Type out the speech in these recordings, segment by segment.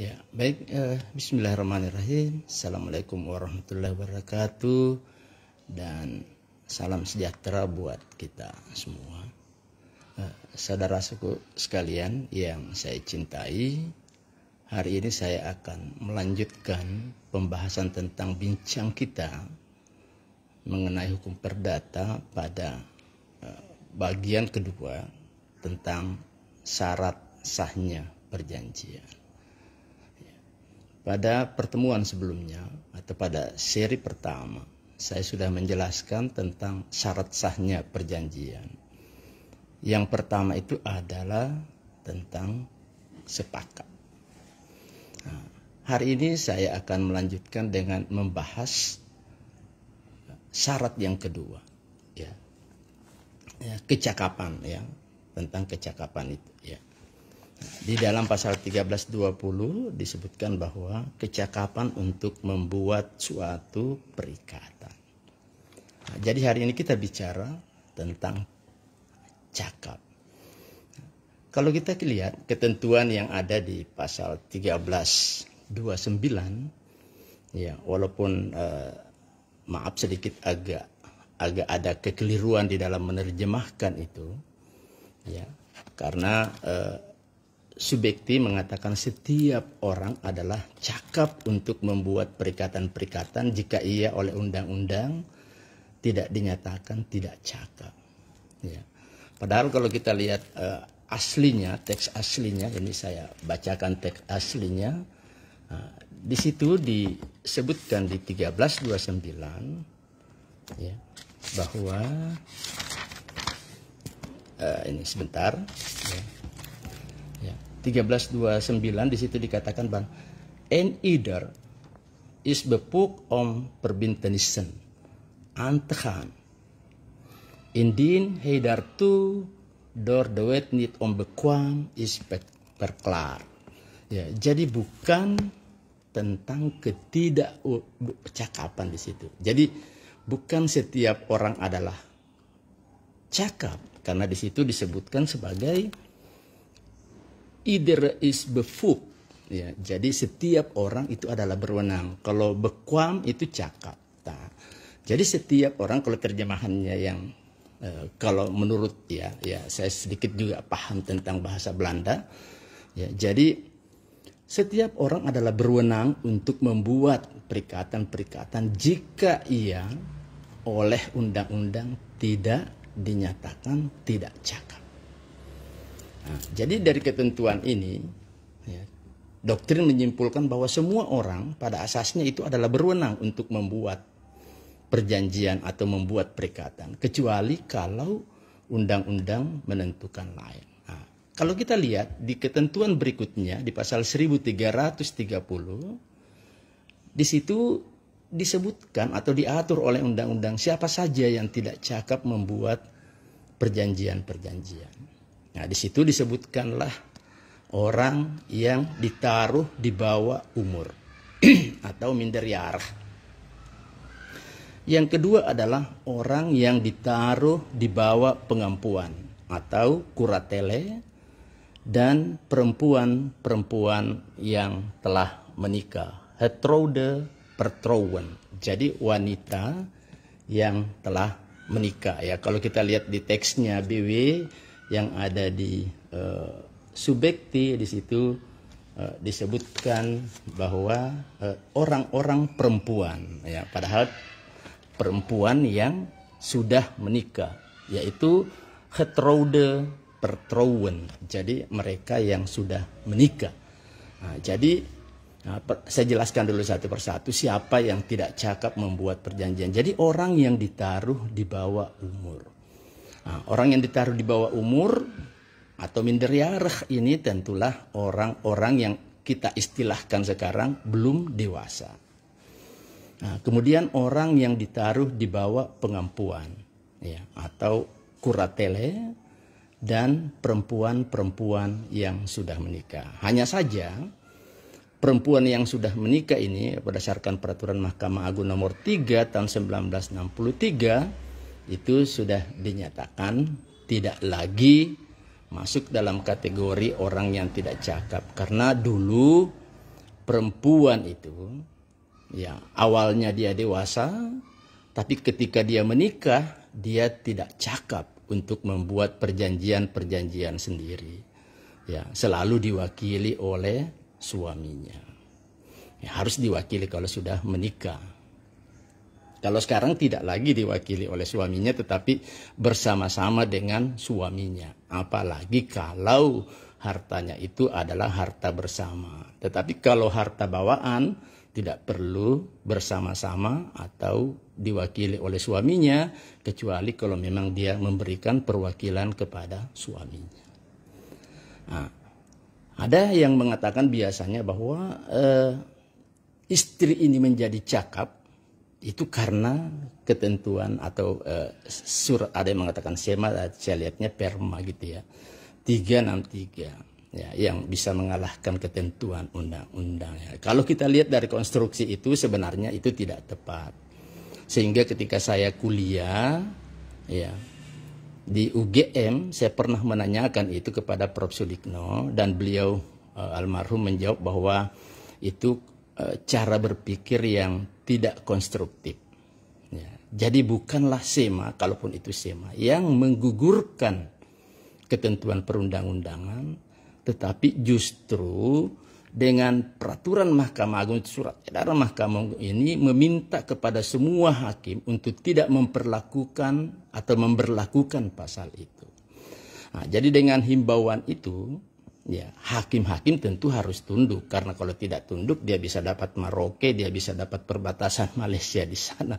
Ya, baik. Uh, Bismillahirrahmanirrahim. Assalamualaikum warahmatullahi wabarakatuh. Dan salam sejahtera buat kita semua. Uh, eh, saudara suku sekalian yang saya cintai, hari ini saya akan melanjutkan pembahasan tentang bincang kita mengenai hukum perdata pada uh, bagian kedua tentang syarat sahnya perjanjian. Pada pertemuan sebelumnya atau pada seri pertama, saya sudah menjelaskan tentang syarat sahnya perjanjian. Yang pertama itu adalah tentang sepakat. Nah, hari ini saya akan melanjutkan dengan membahas syarat yang kedua, ya, ya kecakapan, ya, tentang kecakapan itu di dalam pasal 1320 disebutkan bahwa kecakapan untuk membuat suatu perikatan. Nah, jadi hari ini kita bicara tentang cakap. Kalau kita lihat ketentuan yang ada di pasal 1329 ya walaupun eh, maaf sedikit agak agak ada kekeliruan di dalam menerjemahkan itu ya karena eh, Subekti mengatakan setiap orang adalah cakap untuk membuat perikatan-perikatan jika ia oleh undang-undang tidak dinyatakan tidak cakap. Ya. Padahal kalau kita lihat uh, aslinya, teks aslinya, ini saya bacakan teks aslinya, uh, di situ disebutkan di 1329 ya, bahwa uh, ini sebentar. Ya 1329 di situ dikatakan bang and either is book om perbintenisen antahan Indien heidar tu door the wet niet bekuan is perklar Ya, jadi bukan tentang ketidakucakapan di situ. Jadi bukan setiap orang adalah cakap karena di situ disebutkan sebagai either is befugt ya jadi setiap orang itu adalah berwenang kalau bekwam itu cakap nah, jadi setiap orang kalau terjemahannya yang eh, kalau menurut ya ya saya sedikit juga paham tentang bahasa Belanda ya jadi setiap orang adalah berwenang untuk membuat perikatan-perikatan jika ia oleh undang-undang tidak dinyatakan tidak cakap Nah, jadi dari ketentuan ini, ya, doktrin menyimpulkan bahwa semua orang pada asasnya itu adalah berwenang untuk membuat perjanjian atau membuat perikatan, kecuali kalau undang-undang menentukan lain. Nah, kalau kita lihat di ketentuan berikutnya di pasal 1330, di situ disebutkan atau diatur oleh undang-undang siapa saja yang tidak cakap membuat perjanjian-perjanjian. Nah, di situ disebutkanlah orang yang ditaruh di bawah umur atau minder yarah. Yang kedua adalah orang yang ditaruh di bawah pengampuan atau kuratele dan perempuan-perempuan yang telah menikah. Hetrode pertrowen. Jadi wanita yang telah menikah ya. Kalau kita lihat di teksnya BW yang ada di uh, eh, subekti di situ uh, disebutkan bahwa eh, orang-orang uh, perempuan ya padahal perempuan yang sudah menikah yaitu heterode pertrowen jadi mereka yang sudah menikah nah, jadi Nah, saya jelaskan dulu satu persatu siapa yang tidak cakap membuat perjanjian. Jadi orang yang ditaruh di bawah umur. Nah, orang yang ditaruh di bawah umur atau minder minderyarah ini tentulah orang-orang yang kita istilahkan sekarang belum dewasa. Nah, kemudian orang yang ditaruh di bawah pengampuan ya, atau kuratele dan perempuan-perempuan yang sudah menikah. Hanya saja perempuan yang sudah menikah ini berdasarkan peraturan Mahkamah Agung nomor 3 tahun 1963 itu sudah dinyatakan tidak lagi masuk dalam kategori orang yang tidak cakap karena dulu perempuan itu ya awalnya dia dewasa tapi ketika dia menikah dia tidak cakap untuk membuat perjanjian-perjanjian sendiri ya selalu diwakili oleh suaminya ya, harus diwakili kalau sudah menikah kalau sekarang tidak lagi diwakili oleh suaminya tetapi bersama-sama dengan suaminya. Apalagi kalau hartanya itu adalah harta bersama. Tetapi kalau harta bawaan tidak perlu bersama-sama atau diwakili oleh suaminya kecuali kalau memang dia memberikan perwakilan kepada suaminya. Nah, ada yang mengatakan biasanya bahwa eh, istri ini menjadi cakap itu karena ketentuan atau uh, sur ada yang mengatakan sema eh, saya lihatnya perma gitu ya tiga 363 ya yang bisa mengalahkan ketentuan undang-undang ya. kalau kita lihat dari konstruksi itu sebenarnya itu tidak tepat sehingga ketika saya kuliah ya di UGM saya pernah menanyakan itu kepada Prof Sulikno dan beliau uh, almarhum menjawab bahwa itu uh, cara berpikir yang tidak konstruktif. Ya. Jadi bukanlah SEMA, kalaupun itu SEMA, yang menggugurkan ketentuan perundang-undangan, tetapi justru dengan peraturan Mahkamah Agung surat edaran Mahkamah Agung ini meminta kepada semua hakim untuk tidak memperlakukan atau memberlakukan pasal itu. Nah, jadi dengan himbauan itu ya hakim-hakim tentu harus tunduk karena kalau tidak tunduk dia bisa dapat Maroke dia bisa dapat perbatasan Malaysia di sana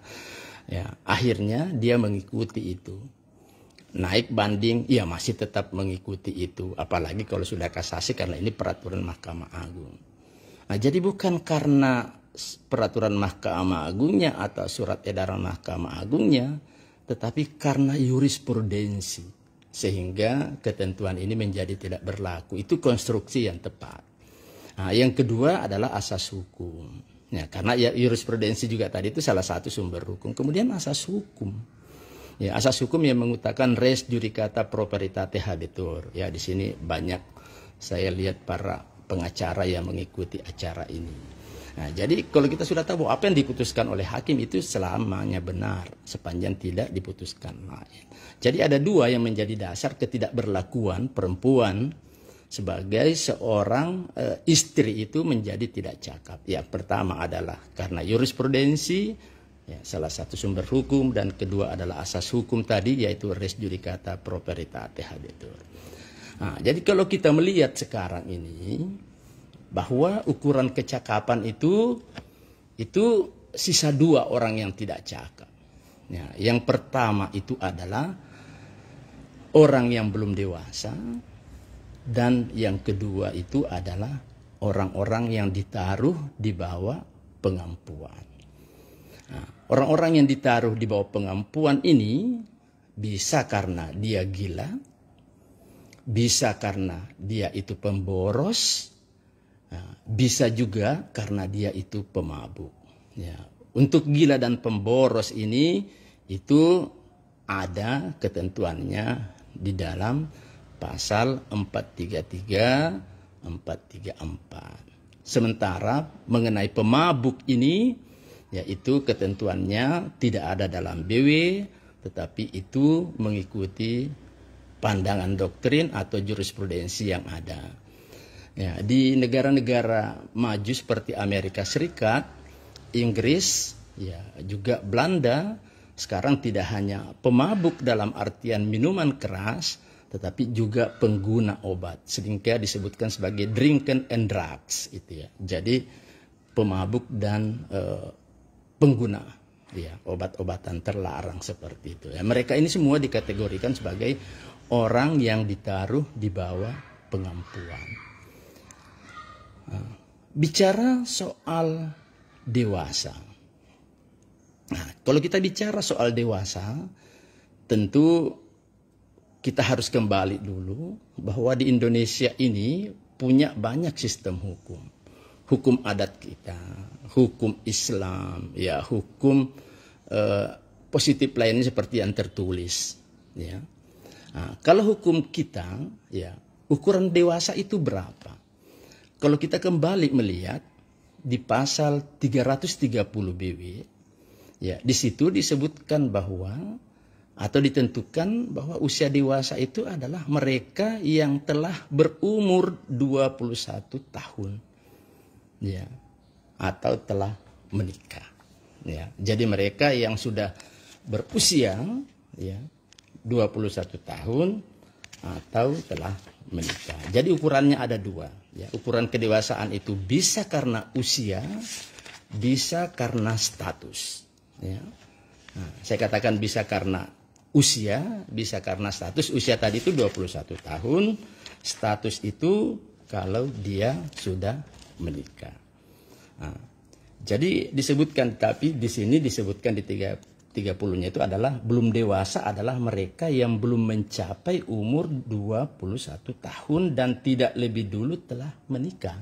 ya akhirnya dia mengikuti itu naik banding ya masih tetap mengikuti itu apalagi kalau sudah kasasi karena ini peraturan Mahkamah Agung nah jadi bukan karena peraturan Mahkamah Agungnya atau surat edaran Mahkamah Agungnya tetapi karena jurisprudensi sehingga ketentuan ini menjadi tidak berlaku. Itu konstruksi yang tepat. Nah, yang kedua adalah asas hukum. Ya, karena ya jurisprudensi juga tadi itu salah satu sumber hukum. Kemudian asas hukum. Ya, asas hukum yang mengutakan res judicata properitate habitur. Ya, di sini banyak saya lihat para pengacara yang mengikuti acara ini. Nah, jadi kalau kita sudah tahu apa yang diputuskan oleh hakim itu selamanya benar sepanjang tidak diputuskan lain. Nah, ya. Jadi ada dua yang menjadi dasar ketidakberlakuan perempuan sebagai seorang e, istri itu menjadi tidak cakap. Ya, pertama adalah karena jurisprudensi ya, salah satu sumber hukum dan kedua adalah asas hukum tadi yaitu res judicata properitate habitur. Nah, jadi kalau kita melihat sekarang ini bahwa ukuran kecakapan itu itu sisa dua orang yang tidak cakap. Ya, yang pertama itu adalah orang yang belum dewasa dan yang kedua itu adalah orang-orang yang ditaruh di bawah pengampuan. Nah, orang-orang nah, yang ditaruh di bawah pengampuan ini bisa karena dia gila, bisa karena dia itu pemboros, Ya, bisa juga karena dia itu pemabuk. Ya. Untuk gila dan pemboros ini itu ada ketentuannya di dalam pasal 433 434. Sementara mengenai pemabuk ini yaitu ketentuannya tidak ada dalam BW tetapi itu mengikuti pandangan doktrin atau jurisprudensi yang ada. Ya, di negara-negara maju seperti Amerika Serikat, Inggris, ya, juga Belanda sekarang tidak hanya pemabuk dalam artian minuman keras, tetapi juga pengguna obat. Sehingga disebutkan sebagai drinking and drugs itu ya. Jadi pemabuk dan e, pengguna ya obat-obatan terlarang seperti itu. Ya, mereka ini semua dikategorikan sebagai orang yang ditaruh di bawah pengampuan bicara soal dewasa. Nah, kalau kita bicara soal dewasa, tentu kita harus kembali dulu bahwa di Indonesia ini punya banyak sistem hukum. Hukum adat kita, hukum Islam, ya hukum eh, positif lainnya seperti yang tertulis, ya. Nah, kalau hukum kita, ya ukuran dewasa itu berapa? Kalau kita kembali melihat di pasal 330 BW, ya di situ disebutkan bahwa atau ditentukan bahwa usia dewasa itu adalah mereka yang telah berumur 21 tahun ya atau telah menikah ya jadi mereka yang sudah berusia ya 21 tahun atau telah menikah jadi ukurannya ada dua Ya, ukuran kedewasaan itu bisa karena usia, bisa karena status. Ya. Nah, saya katakan bisa karena usia, bisa karena status. Usia tadi itu 21 tahun, status itu kalau dia sudah menikah. Nah, jadi disebutkan, tapi di sini disebutkan di tiga 30-nya itu adalah belum dewasa adalah mereka yang belum mencapai umur 21 tahun dan tidak lebih dulu telah menikah.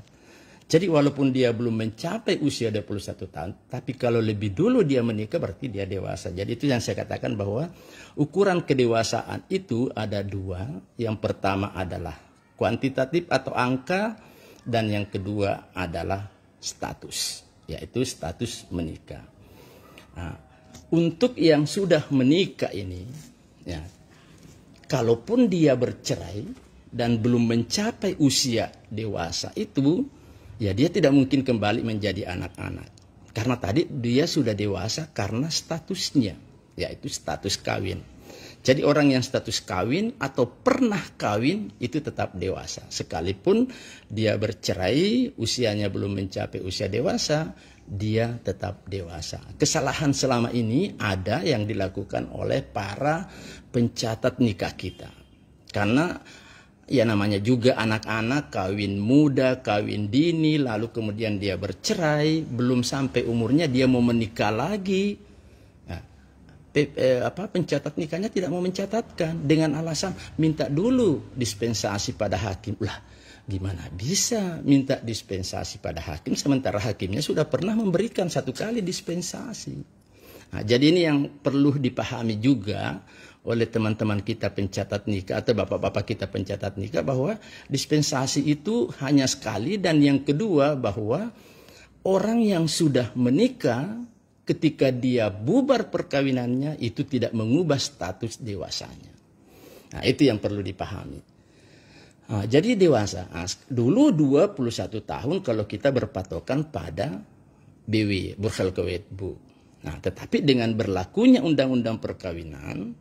Jadi walaupun dia belum mencapai usia 21 tahun, tapi kalau lebih dulu dia menikah berarti dia dewasa. Jadi itu yang saya katakan bahwa ukuran kedewasaan itu ada dua. Yang pertama adalah kuantitatif atau angka dan yang kedua adalah status, yaitu status menikah. Nah, untuk yang sudah menikah ini, ya, kalaupun dia bercerai dan belum mencapai usia dewasa itu, ya dia tidak mungkin kembali menjadi anak-anak. Karena tadi dia sudah dewasa karena statusnya, yaitu status kawin. Jadi orang yang status kawin atau pernah kawin itu tetap dewasa. Sekalipun dia bercerai, usianya belum mencapai usia dewasa, dia tetap dewasa. Kesalahan selama ini ada yang dilakukan oleh para pencatat nikah kita. Karena ya namanya juga anak-anak kawin muda, kawin dini, lalu kemudian dia bercerai, belum sampai umurnya dia mau menikah lagi. Nah, e, apa pencatat nikahnya tidak mau mencatatkan dengan alasan minta dulu dispensasi pada hakim. Lah, Gimana bisa minta dispensasi pada hakim sementara hakimnya sudah pernah memberikan satu kali dispensasi. Nah, jadi ini yang perlu dipahami juga oleh teman-teman kita pencatat nikah atau bapak-bapak kita pencatat nikah bahwa dispensasi itu hanya sekali dan yang kedua bahwa orang yang sudah menikah ketika dia bubar perkawinannya itu tidak mengubah status dewasanya. Nah, itu yang perlu dipahami. Nah, jadi dewasa. Dulu 21 tahun kalau kita berpatokan pada BW, Burkhalkawet Bu. Nah, tetapi dengan berlakunya undang-undang perkawinan,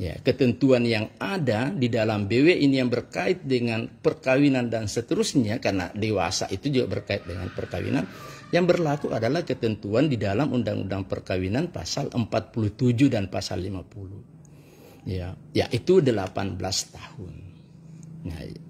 ya, ketentuan yang ada di dalam BW ini yang berkait dengan perkawinan dan seterusnya, karena dewasa itu juga berkait dengan perkawinan, yang berlaku adalah ketentuan di dalam Undang-Undang Perkawinan pasal 47 dan pasal 50. Ya, yaitu 18 tahun. Nah, iya.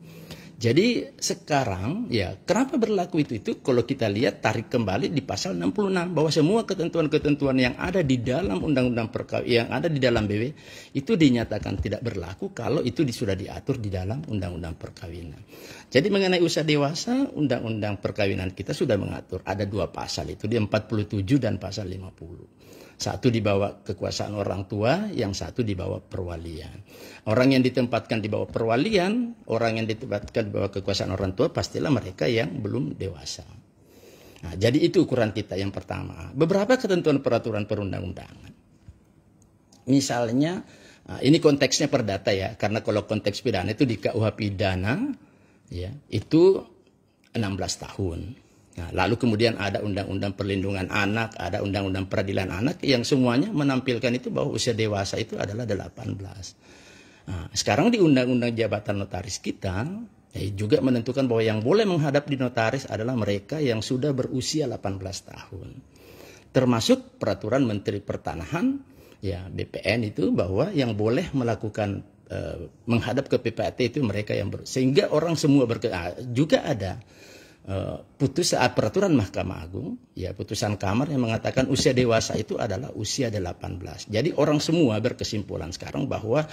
jadi sekarang ya kenapa berlaku itu itu kalau kita lihat tarik kembali di pasal 66 bahwa semua ketentuan-ketentuan yang ada di dalam undang-undang perkawinan yang ada di dalam BW itu dinyatakan tidak berlaku kalau itu sudah diatur di dalam undang-undang perkawinan. Jadi mengenai usia dewasa undang-undang perkawinan kita sudah mengatur ada dua pasal itu di 47 dan pasal 50. Satu dibawa kekuasaan orang tua, yang satu dibawa perwalian. Orang yang ditempatkan di bawah perwalian, orang yang ditempatkan di bawah kekuasaan orang tua, pastilah mereka yang belum dewasa. Nah, jadi itu ukuran kita yang pertama. Beberapa ketentuan peraturan perundang-undangan. Misalnya, ah, ini konteksnya perdata ya, karena kalau konteks pidana itu di KUH pidana, ya, itu 16 tahun. Nah, lalu kemudian ada undang-undang perlindungan anak, ada undang-undang peradilan anak yang semuanya menampilkan itu bahwa usia dewasa itu adalah 18. Nah, sekarang di undang-undang jabatan notaris kita ya juga menentukan bahwa yang boleh menghadap di notaris adalah mereka yang sudah berusia 18 tahun. Termasuk peraturan Menteri Pertanahan ya BPN itu bahwa yang boleh melakukan eh, menghadap ke PPAT itu mereka yang ber, sehingga orang semua berke ah, juga ada Eh, putus peraturan Mahkamah Agung, ya putusan kamar yang mengatakan usia dewasa itu adalah usia 18. Jadi orang semua berkesimpulan sekarang bahwa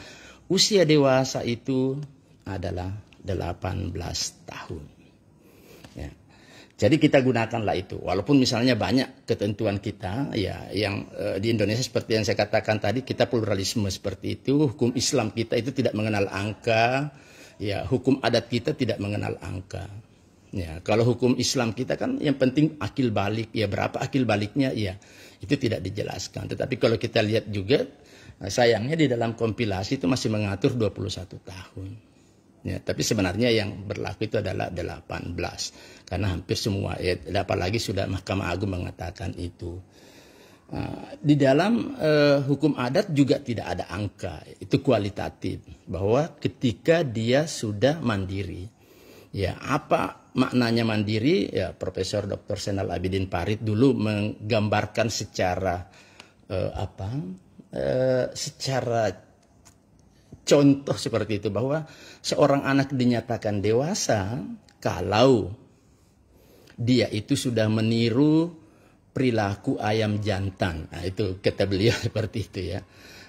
usia dewasa itu adalah 18 tahun. Ya. Jadi kita gunakanlah itu. Walaupun misalnya banyak ketentuan kita ya yang e, di Indonesia seperti yang saya katakan tadi kita pluralisme seperti itu, hukum Islam kita itu tidak mengenal angka, ya hukum adat kita tidak mengenal angka. Ya, kalau hukum Islam kita kan yang penting akil balik, ya berapa akil baliknya, ya itu tidak dijelaskan. Tetapi kalau kita lihat juga, nah, sayangnya di dalam kompilasi itu masih mengatur 21 tahun. Ya, tapi sebenarnya yang berlaku itu adalah 18 karena hampir semua ya apalagi sudah Mahkamah Agung mengatakan itu. Uh, di dalam uh, hukum adat juga tidak ada angka, itu kualitatif bahwa ketika dia sudah mandiri, ya apa maknanya mandiri ya Profesor Dr. Senal Abidin Parit dulu menggambarkan secara eh, apa eh, secara contoh seperti itu bahwa seorang anak dinyatakan dewasa kalau dia itu sudah meniru perilaku ayam jantan. Nah, itu kata beliau seperti itu ya.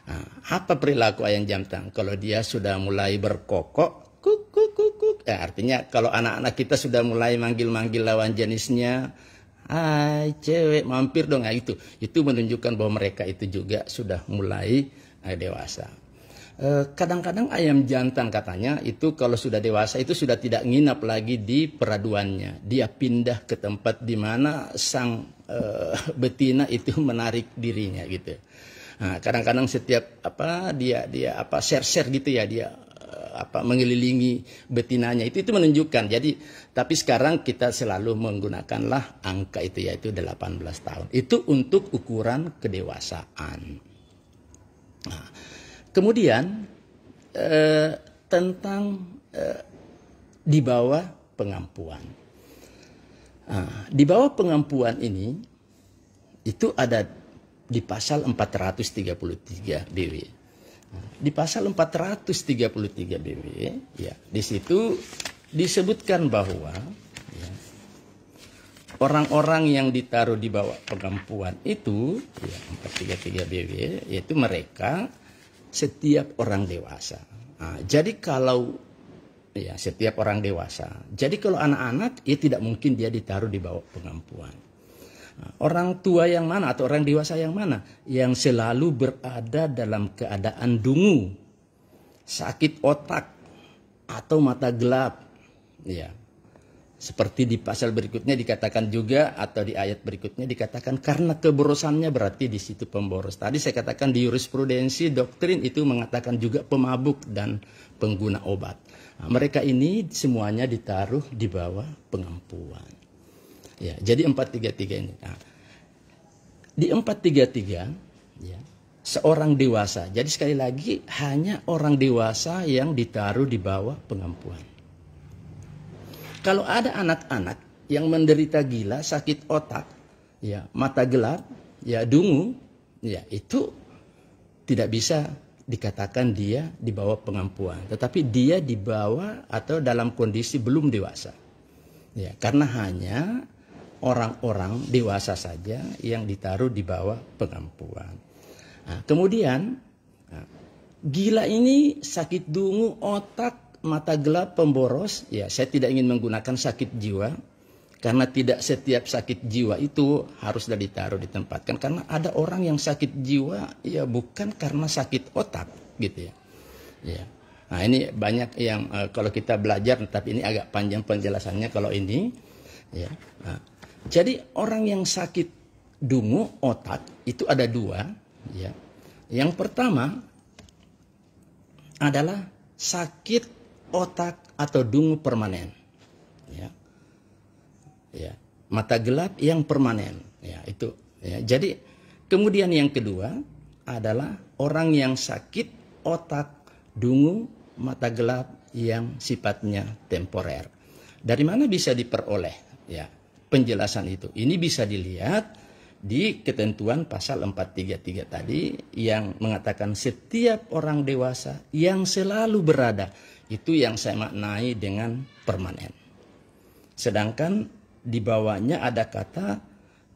Nah, apa perilaku ayam jantan? Kalau dia sudah mulai berkokok, kuku ya artinya kalau anak-anak kita sudah mulai manggil-manggil lawan jenisnya, hai cewek mampir dong, nah, itu itu menunjukkan bahwa mereka itu juga sudah mulai eh, dewasa. Eh, kadang-kadang eh, ayam jantan katanya itu kalau sudah dewasa itu sudah tidak nginap lagi di peraduannya. Dia pindah ke tempat di mana sang eh, betina itu menarik dirinya gitu. kadang nah, kadang-kadang setiap apa dia dia apa share-share gitu ya dia apa mengelilingi betinanya itu itu menunjukkan. Jadi tapi sekarang kita selalu menggunakanlah angka itu yaitu 18 tahun. Itu untuk ukuran kedewasaan. Nah, kemudian eh, tentang eh, di bawah pengampuan. Nah, di bawah pengampuan ini itu ada di pasal 433 BW di pasal 433 BW ya di situ disebutkan bahwa ya, orang-orang ya, yang ditaruh di bawah pengampuan itu ya, 433 BW yaitu mereka setiap orang dewasa nah, jadi kalau ya setiap orang dewasa jadi kalau anak-anak ya tidak mungkin dia ditaruh di bawah pengampuan Orang tua yang mana atau orang dewasa yang mana? Yang selalu berada dalam keadaan dungu, sakit otak, atau mata gelap. Ya. Seperti di pasal berikutnya dikatakan juga atau di ayat berikutnya dikatakan karena keborosannya berarti di situ pemboros. Tadi saya katakan di jurisprudensi doktrin itu mengatakan juga pemabuk dan pengguna obat. Nah, mereka ini semuanya ditaruh di bawah pengampuan. Ya, jadi 433 ini. Nah, di 433 ya, seorang dewasa. Jadi sekali lagi hanya orang dewasa yang ditaruh di bawah pengampuan. Kalau ada anak-anak yang menderita gila, sakit otak, ya, mata gelap, ya dungu, ya itu tidak bisa dikatakan dia di bawah pengampuan, tetapi dia di bawah atau dalam kondisi belum dewasa. Ya, karena hanya orang-orang dewasa saja yang ditaruh di bawah pengampuan. Nah, kemudian nah, gila ini sakit dungu otak mata gelap pemboros ya saya tidak ingin menggunakan sakit jiwa karena tidak setiap sakit jiwa itu haruslah ditaruh ditempatkan karena ada orang yang sakit jiwa ya bukan karena sakit otak gitu ya. Ya. Nah, ini banyak yang uh, kalau kita belajar tapi ini agak panjang penjelasannya kalau ini ya. Nah, jadi orang yang sakit dungu otak itu ada dua, ya. Yang pertama adalah sakit otak atau dungu permanen, ya. Ya, mata gelap yang permanen, ya itu. Ya. Jadi kemudian yang kedua adalah orang yang sakit otak dungu mata gelap yang sifatnya temporer. Dari mana bisa diperoleh? Ya, penjelasan itu. Ini bisa dilihat di ketentuan pasal 433 tadi yang mengatakan setiap orang dewasa yang selalu berada itu yang saya maknai dengan permanen. Sedangkan di bawahnya ada kata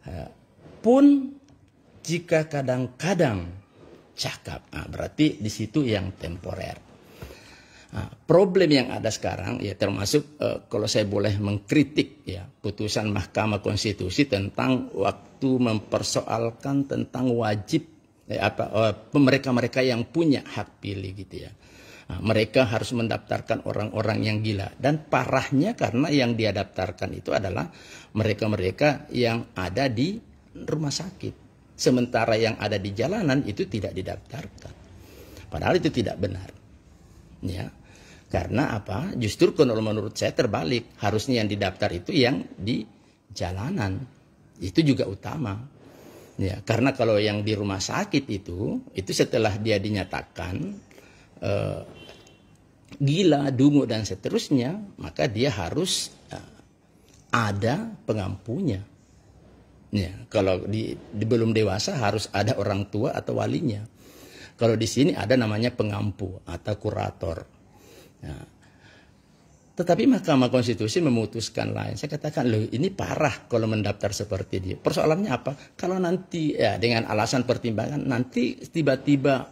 eh, pun jika kadang-kadang cakap. Nah, berarti di situ yang temporer. Ah, problem yang ada sekarang ya termasuk eh, kalau saya boleh mengkritik ya putusan Mahkamah Konstitusi tentang waktu mempersoalkan tentang wajib eh, apa mereka eh, mereka-mereka yang punya hak pilih gitu ya. Nah, mereka harus mendaftarkan orang-orang yang gila dan parahnya karena yang dia daftarkan itu adalah mereka-mereka yang ada di rumah sakit sementara yang ada di jalanan itu tidak didaftarkan. Padahal itu tidak benar ya karena apa justru kalau menurut saya terbalik harusnya yang didaftar itu yang di jalanan itu juga utama ya karena kalau yang di rumah sakit itu itu setelah dia dinyatakan eh, gila dungu dan seterusnya maka dia harus eh, ada pengampunya ya kalau di, di belum dewasa harus ada orang tua atau walinya kalau di sini ada namanya pengampu atau kurator. Nah, tetapi Mahkamah Konstitusi memutuskan lain. Saya katakan, loh ini parah kalau mendaftar seperti dia. Persoalannya apa? Kalau nanti, ya dengan alasan pertimbangan, nanti tiba-tiba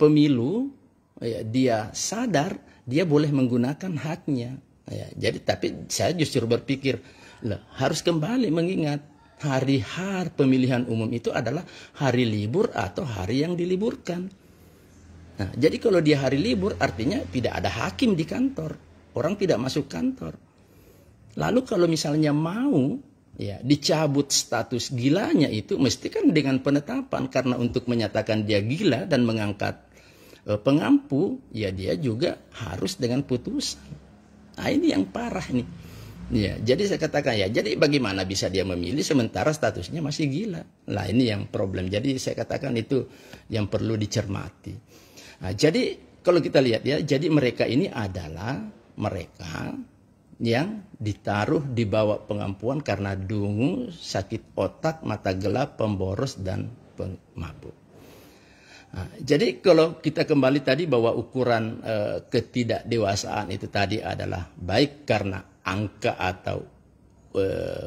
pemilu, ya, dia sadar, dia boleh menggunakan haknya. Ya, jadi, tapi saya justru berpikir, loh, harus kembali mengingat hari har pemilihan umum itu adalah hari libur atau hari yang diliburkan. Nah, jadi kalau dia hari libur artinya tidak ada hakim di kantor, orang tidak masuk kantor. Lalu kalau misalnya mau ya dicabut status gilanya itu mesti kan dengan penetapan karena untuk menyatakan dia gila dan mengangkat e, pengampu ya dia juga harus dengan putusan. Nah, ini yang parah nih. Ya, jadi saya katakan ya, jadi bagaimana bisa dia memilih sementara statusnya masih gila. Nah ini yang problem. Jadi saya katakan itu yang perlu dicermati. Nah, jadi kalau kita lihat ya, jadi mereka ini adalah mereka yang ditaruh di bawah pengampuan karena dungu, sakit otak, mata gelap, pemboros, dan pemabuk. Nah, jadi kalau kita kembali tadi bahwa ukuran e, ketidakdewasaan itu tadi adalah baik karena angka atau uh,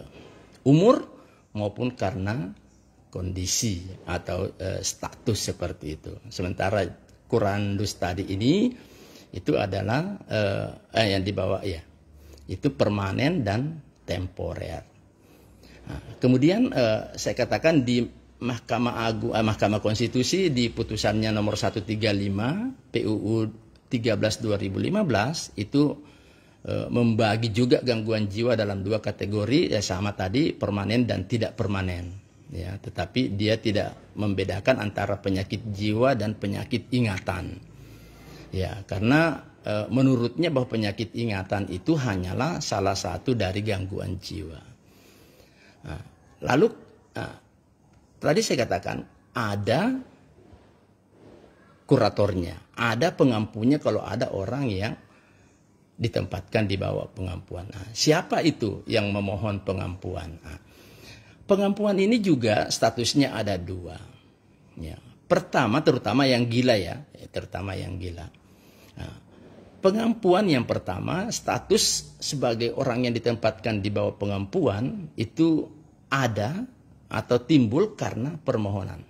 umur maupun karena kondisi atau uh, status seperti itu. Sementara Quran tadi ini itu adalah uh, eh, yang dibawa ya itu permanen dan temporer. Nah, kemudian uh, saya katakan di Mahkamah Agung uh, Mahkamah Konstitusi di putusannya nomor 135 PUU 13 2015 itu E, membagi juga gangguan jiwa dalam dua kategori ya sama tadi permanen dan tidak permanen ya tetapi dia tidak membedakan antara penyakit jiwa dan penyakit ingatan ya karena e, menurutnya bahwa penyakit ingatan itu hanyalah salah satu dari gangguan jiwa nah, lalu nah, tadi saya katakan ada kuratornya ada pengampunya kalau ada orang yang ditempatkan di bawah pengampuan Nah, Siapa itu yang memohon pengampuan Nah, Pengampuan ini juga statusnya ada dua. Ya. Pertama, terutama yang gila ya. ya, terutama yang gila. Nah, pengampuan yang pertama, status sebagai orang yang ditempatkan di bawah pengampuan itu ada atau timbul karena permohonan.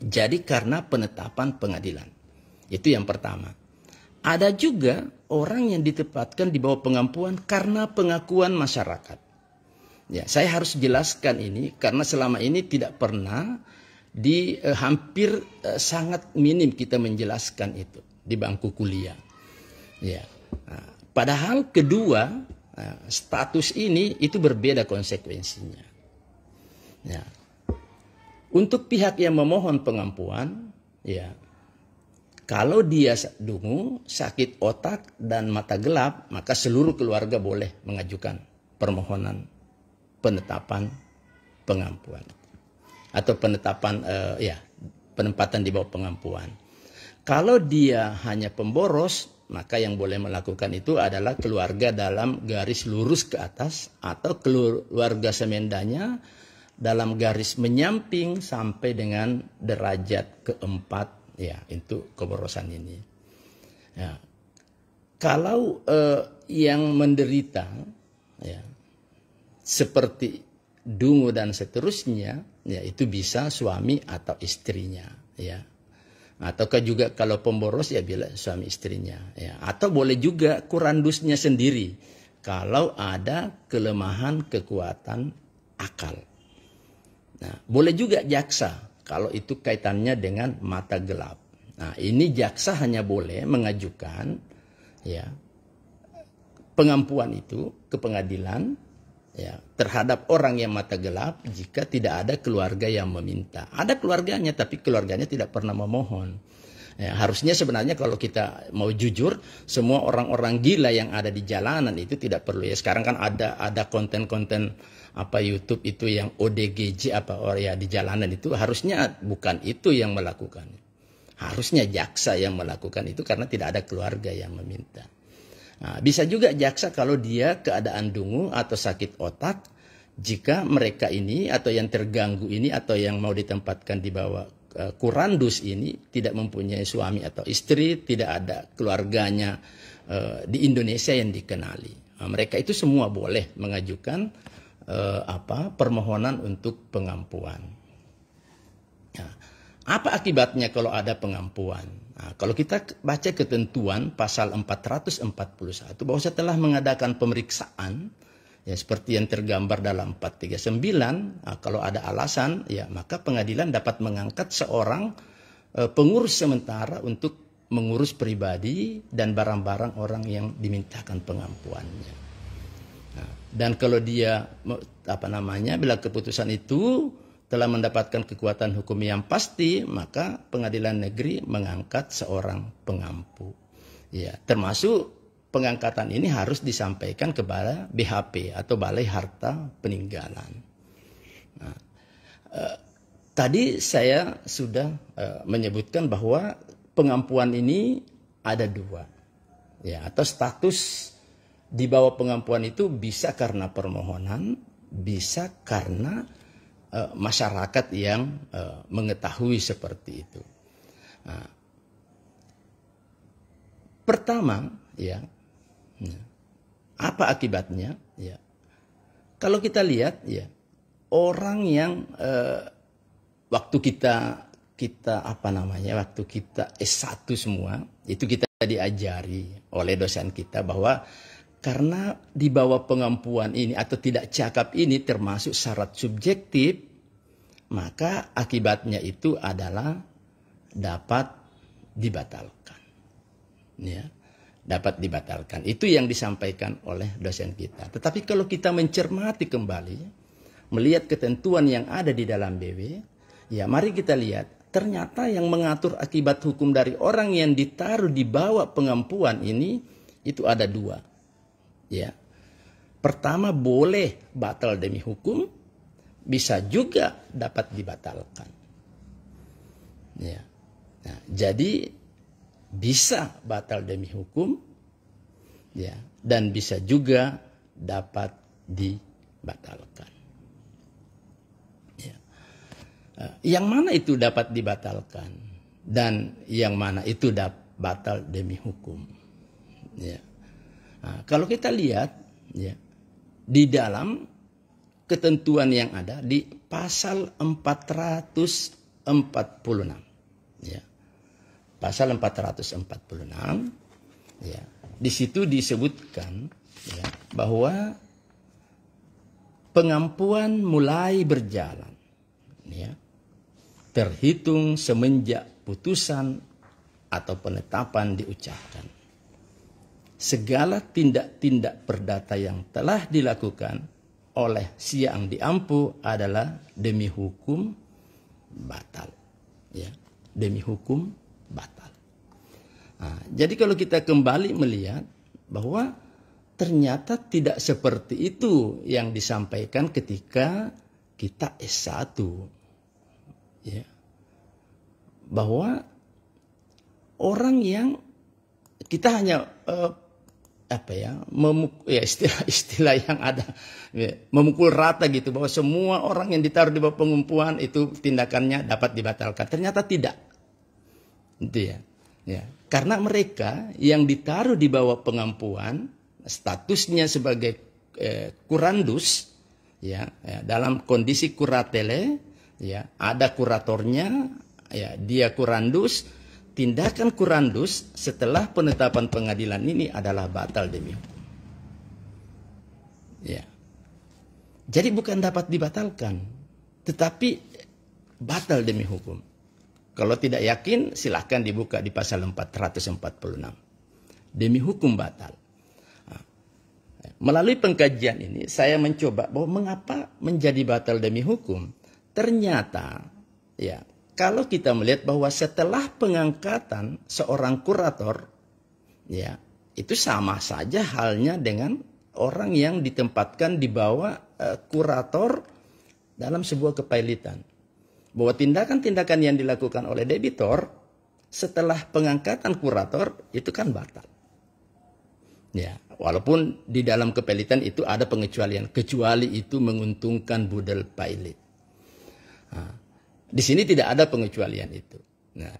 Jadi karena penetapan pengadilan. Itu yang pertama. Ada juga orang yang ditempatkan di bawah pengampuan karena pengakuan masyarakat. Ya, saya harus jelaskan ini karena selama ini tidak pernah di eh, hampir eh, sangat minim kita menjelaskan itu di bangku kuliah. Ya. Nah, padahal kedua nah, status ini itu berbeda konsekuensinya. Ya. Untuk pihak yang memohon pengampuan, ya, kalau dia dungu, sakit otak, dan mata gelap, maka seluruh keluarga boleh mengajukan permohonan penetapan pengampuan. Atau penetapan, uh, ya, penempatan di bawah pengampuan. Kalau dia hanya pemboros, maka yang boleh melakukan itu adalah keluarga dalam garis lurus ke atas atau keluarga semendanya dalam garis menyamping sampai dengan derajat keempat ya untuk keborosan ini. Ya. Kalau eh, yang menderita ya, seperti dungu dan seterusnya, ya itu bisa suami atau istrinya, ya. Ataukah juga kalau pemboros ya bila suami istrinya, ya. Atau boleh juga kurandusnya sendiri kalau ada kelemahan kekuatan akal. Nah, boleh juga jaksa kalau itu kaitannya dengan mata gelap. Nah, ini jaksa hanya boleh mengajukan ya pengampuan itu ke pengadilan ya terhadap orang yang mata gelap jika tidak ada keluarga yang meminta. Ada keluarganya tapi keluarganya tidak pernah memohon. Ya, harusnya sebenarnya kalau kita mau jujur, semua orang-orang gila yang ada di jalanan itu tidak perlu ya. Sekarang kan ada ada konten-konten apa YouTube itu yang ODGJ apa orang oh, ya di jalanan itu harusnya bukan itu yang melakukan, Harusnya jaksa yang melakukan itu karena tidak ada keluarga yang meminta. Nah, bisa juga jaksa kalau dia keadaan dungu atau sakit otak jika mereka ini atau yang terganggu ini atau yang mau ditempatkan di bawah e, kurandus ini tidak mempunyai suami atau istri, tidak ada keluarganya e, di Indonesia yang dikenali. Nah, mereka itu semua boleh mengajukan eh, apa permohonan untuk pengampuan. Nah, apa akibatnya kalau ada pengampuan? Nah, kalau kita baca ketentuan pasal 441 bahwa setelah mengadakan pemeriksaan ya seperti yang tergambar dalam 439 nah, kalau ada alasan ya maka pengadilan dapat mengangkat seorang eh, pengurus sementara untuk mengurus pribadi dan barang-barang orang yang dimintakan pengampuannya. Dan kalau dia apa namanya bila keputusan itu telah mendapatkan kekuatan hukum yang pasti, maka pengadilan negeri mengangkat seorang pengampu. Ya, termasuk pengangkatan ini harus disampaikan kepada BHP atau Balai Harta Peninggalan. Nah, eh, tadi saya sudah eh, menyebutkan bahwa pengampuan ini ada dua, ya atau status di bawah pengampuan itu bisa karena permohonan, bisa karena e, masyarakat yang e, mengetahui seperti itu. Nah, pertama, ya, nah, apa akibatnya? Ya, kalau kita lihat, ya, orang yang e, waktu kita kita apa namanya waktu kita S1 semua itu kita diajari oleh dosen kita bahwa karena di bawah pengampuan ini atau tidak cakap ini termasuk syarat subjektif, maka akibatnya itu adalah dapat dibatalkan. Ya, dapat dibatalkan. Itu yang disampaikan oleh dosen kita. Tetapi kalau kita mencermati kembali, melihat ketentuan yang ada di dalam BW, ya mari kita lihat ternyata yang mengatur akibat hukum dari orang yang ditaruh di bawah pengampuan ini itu ada dua Ya. Pertama boleh batal demi hukum, bisa juga dapat dibatalkan. Ya. Nah, jadi bisa batal demi hukum, ya, dan bisa juga dapat dibatalkan. Ya. Eh, yang mana itu dapat dibatalkan dan yang mana itu dapat batal demi hukum. Ya. Nah, kalau kita lihat ya di dalam ketentuan yang ada di pasal 446 ya. Pasal 446 ya. Di situ disebutkan ya bahwa pengampuan mulai berjalan ya terhitung semenjak putusan atau penetapan diucapkan segala tindak-tindak perdata yang telah dilakukan oleh si yang diampu adalah demi hukum batal ya demi hukum batal nah, jadi kalau kita kembali melihat bahwa ternyata tidak seperti itu yang disampaikan ketika kita S1 ya bahwa orang yang kita hanya uh, apa ya memuk ya istilah-istilah yang ada ya, memukul rata gitu bahwa semua orang yang ditaruh di bawah pengumpuan itu tindakannya dapat dibatalkan ternyata tidak itu ya ya karena mereka yang ditaruh di bawah pengampuan statusnya sebagai eh, kurandus ya, ya dalam kondisi kuratele ya ada kuratornya ya dia kurandus tindakan kurandus setelah penetapan pengadilan ini adalah batal demi hukum. Ya. Jadi bukan dapat dibatalkan, tetapi batal demi hukum. Kalau tidak yakin, silahkan dibuka di pasal 446. Demi hukum batal. Melalui pengkajian ini, saya mencoba bahwa mengapa menjadi batal demi hukum. Ternyata, ya kalau kita melihat bahwa setelah pengangkatan seorang kurator, ya itu sama saja halnya dengan orang yang ditempatkan di bawah uh, kurator dalam sebuah kepailitan. Bahwa tindakan-tindakan yang dilakukan oleh debitor setelah pengangkatan kurator itu kan batal. Ya, walaupun di dalam kepailitan itu ada pengecualian, kecuali itu menguntungkan budel pailit. Nah, di sini tidak ada pengecualian itu. Nah,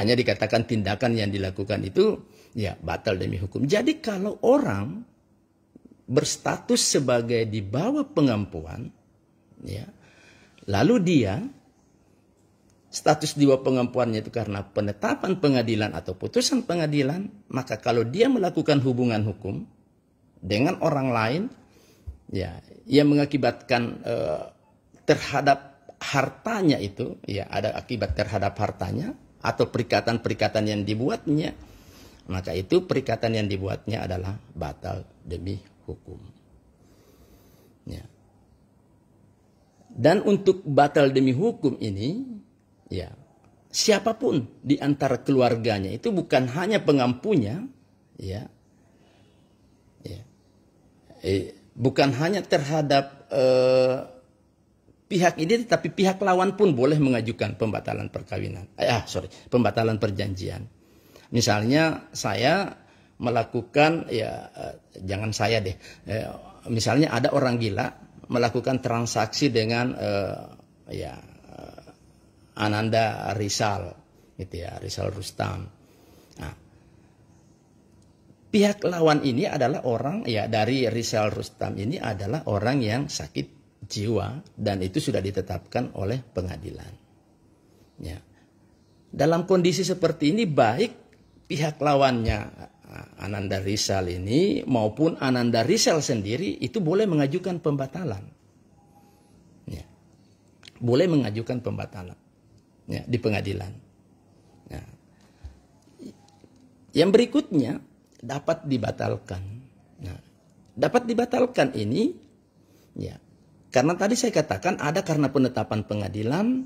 hanya dikatakan tindakan yang dilakukan itu ya batal demi hukum. Jadi kalau orang berstatus sebagai di bawah pengampuan, ya, lalu dia status di bawah pengampuannya itu karena penetapan pengadilan atau putusan pengadilan, maka kalau dia melakukan hubungan hukum dengan orang lain, ya, yang mengakibatkan eh, terhadap hartanya itu ya ada akibat terhadap hartanya atau perikatan-perikatan yang dibuatnya maka itu perikatan yang dibuatnya adalah batal demi hukum ya. dan untuk batal demi hukum ini ya siapapun di antara keluarganya itu bukan hanya pengampunya ya ya eh, bukan hanya terhadap eh, pihak ini tetapi pihak lawan pun boleh mengajukan pembatalan perkawinan. Eh, ah, sorry, pembatalan perjanjian. Misalnya saya melakukan ya eh, jangan saya deh. Eh, misalnya ada orang gila melakukan transaksi dengan ya Ananda Rizal gitu ya, Rizal Rustam. Nah, pihak lawan ini adalah orang ya dari Rizal Rustam ini adalah orang yang sakit jiwa dan itu sudah ditetapkan oleh pengadilan. Ya. Dalam kondisi seperti ini baik pihak lawannya Ananda Rizal ini maupun Ananda Rizal sendiri itu boleh mengajukan pembatalan. Ya. Boleh mengajukan pembatalan ya, di pengadilan. Ya. Yang berikutnya dapat dibatalkan. Nah, dapat dibatalkan ini ya karena tadi saya katakan ada karena penetapan pengadilan,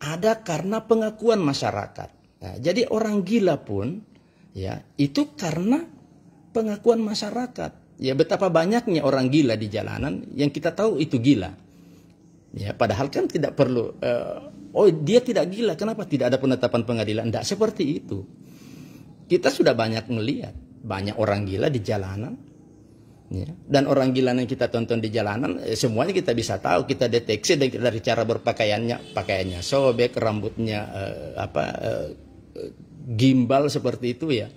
ada karena pengakuan masyarakat. Nah, jadi orang gila pun ya itu karena pengakuan masyarakat. Ya betapa banyaknya orang gila di jalanan yang kita tahu itu gila. Ya padahal kan tidak perlu uh, oh dia tidak gila kenapa tidak ada penetapan pengadilan? Tidak seperti itu. Kita sudah banyak melihat banyak orang gila di jalanan Ya. Dan orang gila yang kita tonton di jalanan, eh, semuanya kita bisa tahu, kita deteksi dari, dari cara berpakaiannya, pakaiannya sobek, rambutnya eh, apa eh, eh, gimbal seperti itu ya,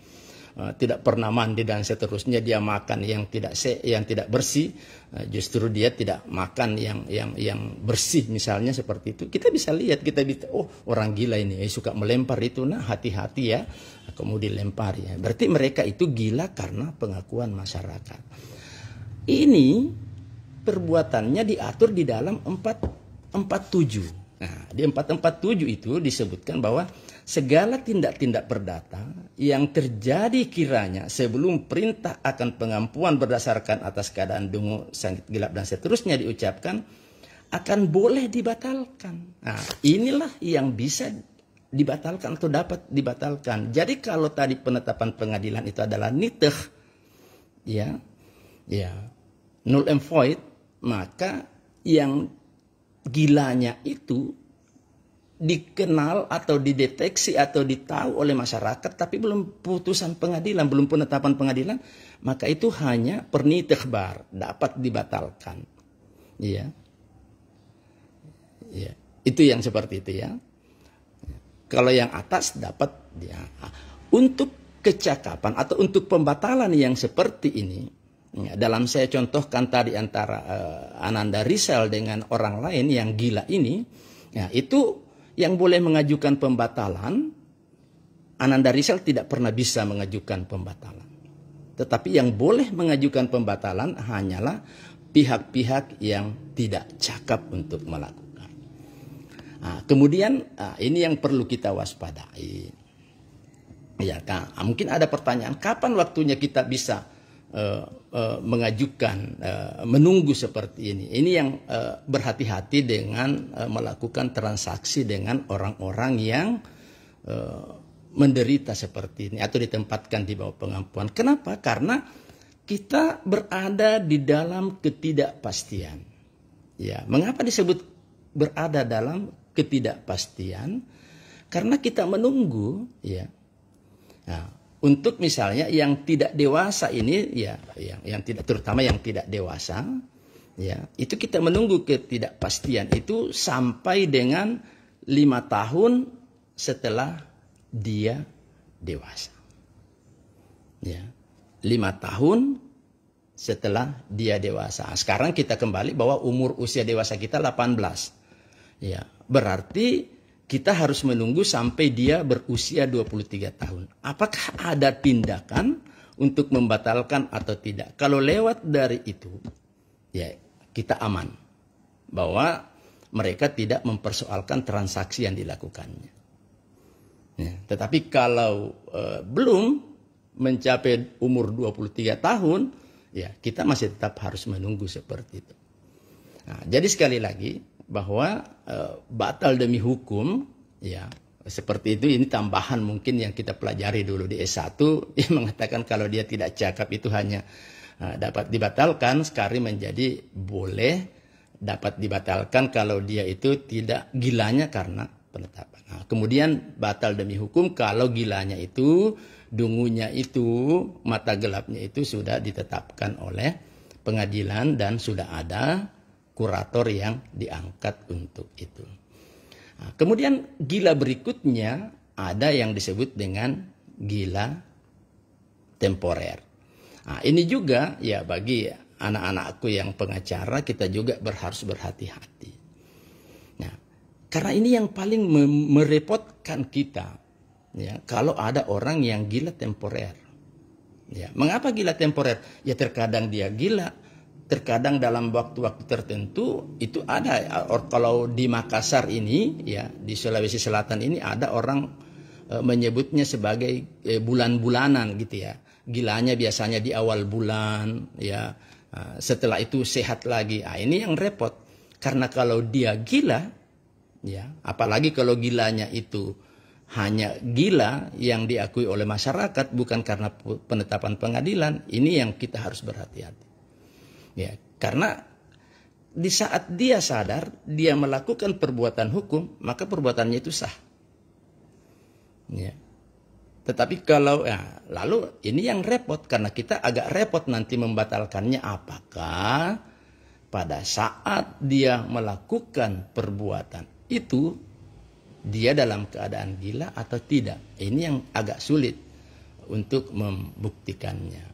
eh, tidak pernah mandi dan seterusnya dia makan yang tidak se, yang tidak bersih, eh, justru dia tidak makan yang yang yang bersih misalnya seperti itu, kita bisa lihat kita bisa, oh orang gila ini eh, suka melempar itu, nah hati-hati ya, kemudian lempar ya, berarti mereka itu gila karena pengakuan masyarakat ini perbuatannya diatur di dalam 447. Nah, di 447 itu disebutkan bahwa segala tindak-tindak perdata yang terjadi kiranya sebelum perintah akan pengampuan berdasarkan atas keadaan dungu, sangit, gelap, dan seterusnya diucapkan akan boleh dibatalkan. Nah, inilah yang bisa dibatalkan atau dapat dibatalkan. Jadi kalau tadi penetapan pengadilan itu adalah niteh, ya, ya null and void, maka yang gilanya itu dikenal atau dideteksi atau ditahu oleh masyarakat tapi belum putusan pengadilan, belum penetapan pengadilan, maka itu hanya pernitihbar, dapat dibatalkan. Iya. Iya. Itu yang seperti itu ya. Kalau yang atas dapat ya. Untuk kecakapan atau untuk pembatalan yang seperti ini Ya, dalam saya contohkan tadi antara uh, Ananda Rizal dengan orang lain yang gila ini, ya, itu yang boleh mengajukan pembatalan, Ananda Rizal tidak pernah bisa mengajukan pembatalan. Tetapi yang boleh mengajukan pembatalan hanyalah pihak-pihak yang tidak cakap untuk melakukan. Nah, kemudian uh, ini yang perlu kita waspadai. Ya, kan? mungkin ada pertanyaan, kapan waktunya kita bisa Eh, eh, mengajukan eh, menunggu seperti ini. Ini yang berhati-hati dengan melakukan transaksi dengan orang-orang yang menderita seperti ini atau ditempatkan di bawah pengampuan. Kenapa? Karena kita berada di dalam ketidakpastian. Ya, mengapa disebut berada dalam ketidakpastian? Karena kita menunggu, ya. Nah, untuk misalnya yang tidak dewasa ini ya yang yang tidak terutama yang tidak dewasa ya itu kita menunggu ketidakpastian itu sampai dengan lima tahun setelah dia dewasa. Ya. Lima tahun setelah dia dewasa. Nah, sekarang kita kembali bahwa umur usia dewasa kita 18. Ya, berarti kita harus menunggu sampai dia berusia 23 tahun. Apakah ada tindakan untuk membatalkan atau tidak? Kalau lewat dari itu, ya kita aman bahwa mereka tidak mempersoalkan transaksi yang dilakukannya. Ya, tetapi kalau eh, belum mencapai umur 23 tahun, ya kita masih tetap harus menunggu seperti itu. Nah, jadi sekali lagi bahwa e, batal demi hukum ya seperti itu ini tambahan mungkin yang kita pelajari dulu di S1 yang mengatakan kalau dia tidak cakap itu hanya e, dapat dibatalkan sekali menjadi boleh dapat dibatalkan kalau dia itu tidak gilanya karena penetapan. Nah, kemudian batal demi hukum kalau gilanya itu dungunya itu mata gelapnya itu sudah ditetapkan oleh pengadilan dan sudah ada kurator yang diangkat untuk itu. Nah, kemudian gila berikutnya ada yang disebut dengan gila temporer. Nah, ini juga ya bagi anak-anakku yang pengacara kita juga harus berhati-hati. Nah, karena ini yang paling merepotkan kita ya kalau ada orang yang gila temporer. Ya, mengapa gila temporer? Ya terkadang dia gila terkadang dalam waktu-waktu tertentu itu ada or, kalau di Makassar ini ya di Sulawesi Selatan ini ada orang e, menyebutnya sebagai e, bulan-bulanan gitu ya gilanya biasanya di awal bulan ya e, setelah itu sehat lagi ah ini yang repot karena kalau dia gila ya apalagi kalau gilanya itu hanya gila yang diakui oleh masyarakat bukan karena penetapan pengadilan ini yang kita harus berhati-hati Ya, karena di saat dia sadar, dia melakukan perbuatan hukum, maka perbuatannya itu sah. Ya. Tetapi kalau ya, lalu ini yang repot karena kita agak repot nanti membatalkannya apakah pada saat dia melakukan perbuatan itu dia dalam keadaan gila atau tidak. Ini yang agak sulit untuk membuktikannya.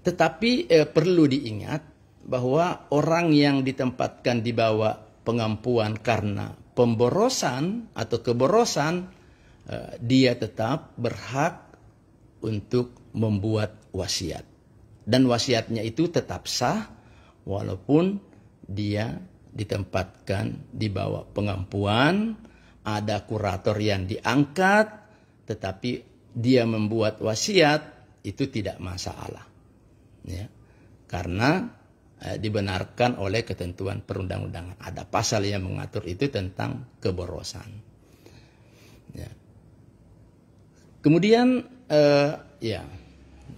Tetapi eh, perlu diingat bahwa orang yang ditempatkan di bawah pengampuan karena pemborosan atau keborosan, eh, dia tetap berhak untuk membuat wasiat. Dan wasiatnya itu tetap sah walaupun dia ditempatkan di bawah pengampuan, ada kurator yang diangkat, tetapi dia membuat wasiat itu tidak masalah ya karena eh, dibenarkan oleh ketentuan perundang-undangan ada pasal yang mengatur itu tentang keborosan ya. kemudian eh, ya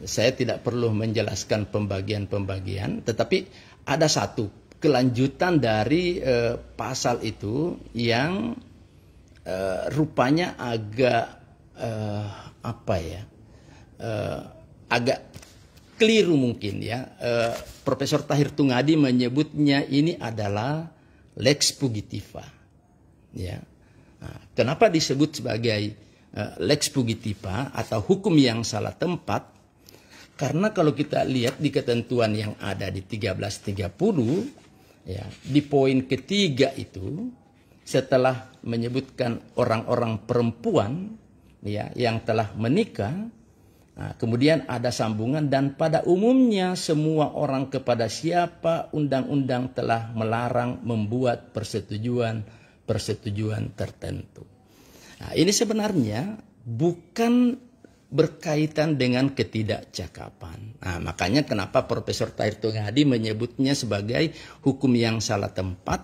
saya tidak perlu menjelaskan pembagian-pembagian tetapi ada satu kelanjutan dari eh, pasal itu yang eh, rupanya agak eh, apa ya eh, agak keliru mungkin ya. Uh, Profesor Tahir Tungadi menyebutnya ini adalah lex pugitiva Ya. Nah, kenapa disebut sebagai uh, lex pugitiva atau hukum yang salah tempat? Karena kalau kita lihat di ketentuan yang ada di 1330 ya, di poin ketiga itu setelah menyebutkan orang-orang perempuan ya yang telah menikah Nah, kemudian ada sambungan dan pada umumnya semua orang kepada siapa undang-undang telah melarang membuat persetujuan-persetujuan tertentu. Nah, ini sebenarnya bukan berkaitan dengan ketidakcakapan. Nah, makanya kenapa Profesor Tairto Ngadi menyebutnya sebagai hukum yang salah tempat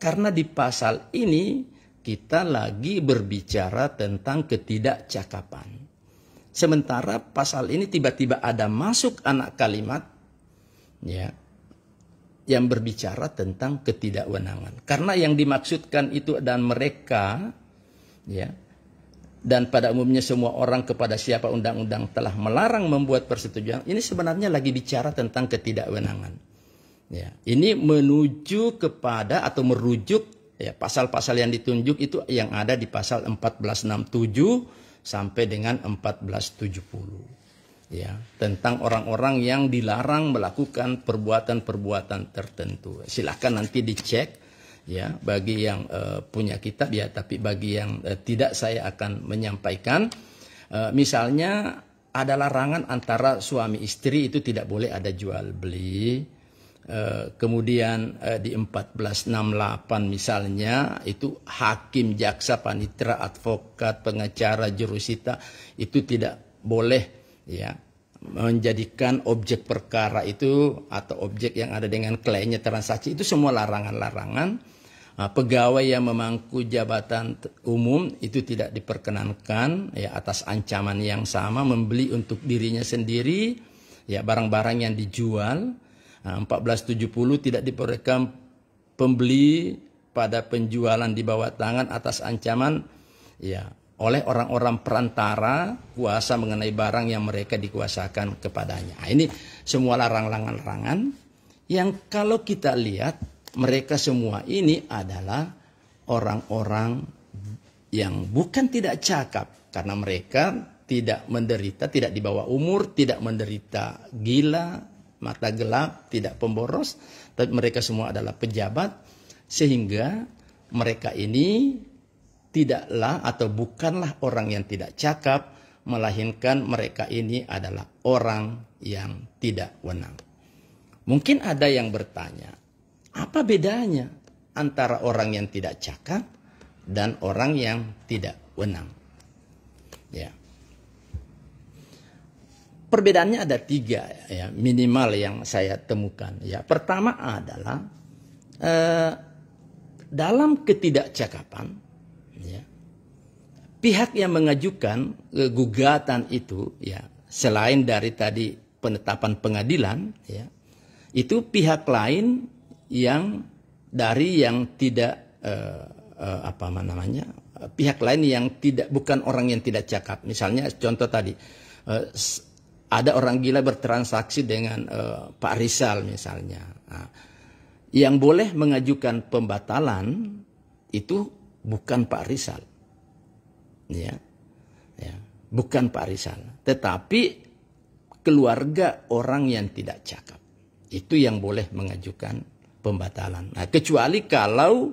karena di pasal ini kita lagi berbicara tentang ketidakcakapan. Sementara pasal ini tiba-tiba ada masuk anak kalimat ya yang berbicara tentang ketidakwenangan. Karena yang dimaksudkan itu dan mereka ya dan pada umumnya semua orang kepada siapa undang-undang telah melarang membuat persetujuan. Ini sebenarnya lagi bicara tentang ketidakwenangan. Ya, ini menuju kepada atau merujuk ya pasal-pasal yang ditunjuk itu yang ada di pasal 1467 sampai dengan 1470 ya tentang orang-orang yang dilarang melakukan perbuatan-perbuatan tertentu silahkan nanti dicek ya bagi yang uh, punya kitab ya tapi bagi yang uh, tidak saya akan menyampaikan uh, misalnya ada larangan antara suami istri itu tidak boleh ada jual beli Eh, kemudian eh, di 1468 misalnya itu hakim jaksa panitera advokat pengacara jurusita itu tidak boleh ya menjadikan objek perkara itu atau objek yang ada dengan kliennya transaksi itu semua larangan-larangan eh, pegawai yang memangku jabatan umum itu tidak diperkenankan ya atas ancaman yang sama membeli untuk dirinya sendiri ya barang-barang yang dijual 1470 nah, tidak diperekam pembeli pada penjualan di bawah tangan atas ancaman ya oleh orang-orang perantara kuasa mengenai barang yang mereka dikuasakan kepadanya. Nah, ini semua larangan-larangan yang kalau kita lihat mereka semua ini adalah orang-orang yang bukan tidak cakap karena mereka tidak menderita, tidak di bawah umur, tidak menderita gila, mata gelap, tidak pemboros, tapi mereka semua adalah pejabat sehingga mereka ini tidaklah atau bukanlah orang yang tidak cakap, melainkan mereka ini adalah orang yang tidak wenang. Mungkin ada yang bertanya, apa bedanya antara orang yang tidak cakap dan orang yang tidak wenang? Ya perbedaannya ada tiga ya minimal yang saya temukan ya pertama adalah eh, dalam ketidakcakapan ya, pihak yang mengajukan eh, gugatan itu ya selain dari tadi penetapan pengadilan ya itu pihak lain yang dari yang tidak eh, eh, apa namanya pihak lain yang tidak bukan orang yang tidak cakap misalnya contoh tadi eh, ada orang gila bertransaksi dengan uh, Pak Rizal misalnya. Nah, yang boleh mengajukan pembatalan itu bukan Pak Rizal. Ya. ya. Bukan Pak Rizal, tetapi keluarga orang yang tidak cakap. Itu yang boleh mengajukan pembatalan. Nah, kecuali kalau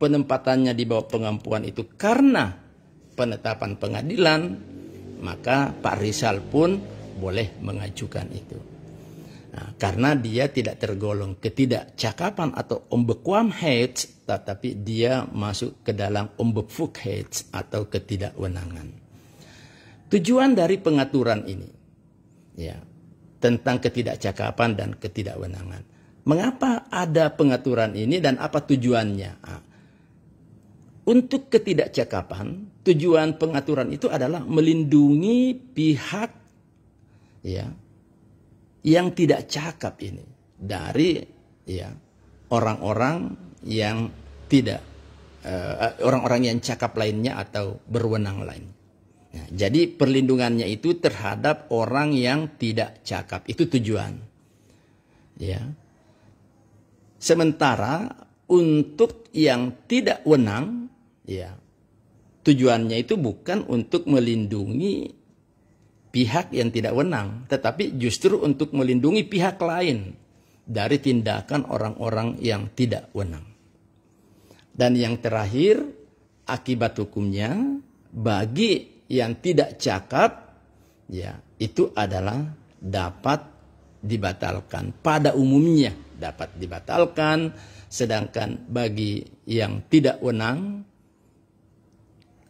penempatannya di bawah pengampuan itu karena penetapan pengadilan, maka Pak Rizal pun boleh mengajukan itu. Nah, karena dia tidak tergolong ketidakcakapan atau ombekuam hate, tetapi dia masuk ke dalam ombekfuk hate atau ketidakwenangan. Tujuan dari pengaturan ini, ya, tentang ketidakcakapan dan ketidakwenangan. Mengapa ada pengaturan ini dan apa tujuannya? Nah, untuk ketidakcakapan, tujuan pengaturan itu adalah melindungi pihak ya yang tidak cakap ini dari ya orang-orang yang tidak eh, eh, orang-orang uh, yang cakap lainnya atau berwenang lain. Nah, jadi perlindungannya itu terhadap orang yang tidak cakap itu tujuan. Ya. Sementara untuk yang tidak wenang, ya tujuannya itu bukan untuk melindungi pihak yang tidak wenang, tetapi justru untuk melindungi pihak lain dari tindakan orang-orang yang tidak wenang. Dan yang terakhir, akibat hukumnya bagi yang tidak cakap ya itu adalah dapat dibatalkan pada umumnya dapat dibatalkan sedangkan bagi yang tidak wenang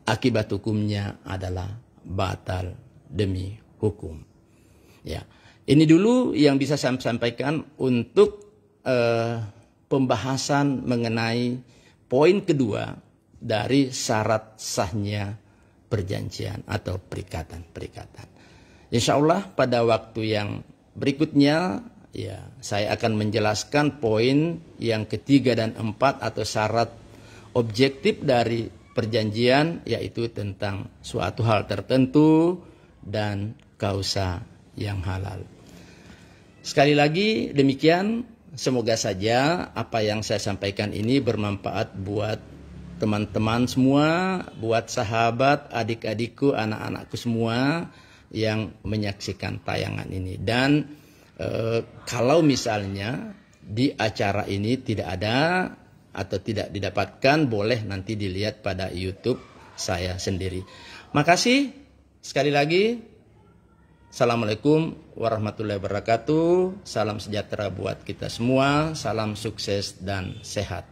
akibat hukumnya adalah batal demi hukum. Ya, ini dulu yang bisa saya sampaikan untuk eh, pembahasan mengenai poin kedua dari syarat sahnya perjanjian atau perikatan-perikatan. Insya Allah pada waktu yang berikutnya ya saya akan menjelaskan poin yang ketiga dan empat atau syarat objektif dari perjanjian yaitu tentang suatu hal tertentu dan kausa yang halal. Sekali lagi demikian, semoga saja apa yang saya sampaikan ini bermanfaat buat teman-teman semua, buat sahabat, adik-adikku, anak-anakku semua yang menyaksikan tayangan ini. Dan e, kalau misalnya di acara ini tidak ada atau tidak didapatkan, boleh nanti dilihat pada YouTube saya sendiri. Makasih Sekali lagi, Assalamualaikum warahmatullahi wabarakatuh. Salam sejahtera buat kita semua. Salam sukses dan sehat.